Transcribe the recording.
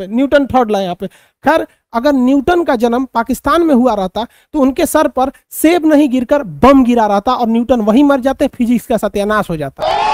पे Newton third लाए यहाँ पे खैर अगर न्यूटन का जन्म पाकिस्तान में हुआ रहता तो उनके सर पर सेब नहीं गिरकर बम गिरा रहता और न्यूटन वहीं मर जाते फिजिक्स का सत्यानाश हो जाता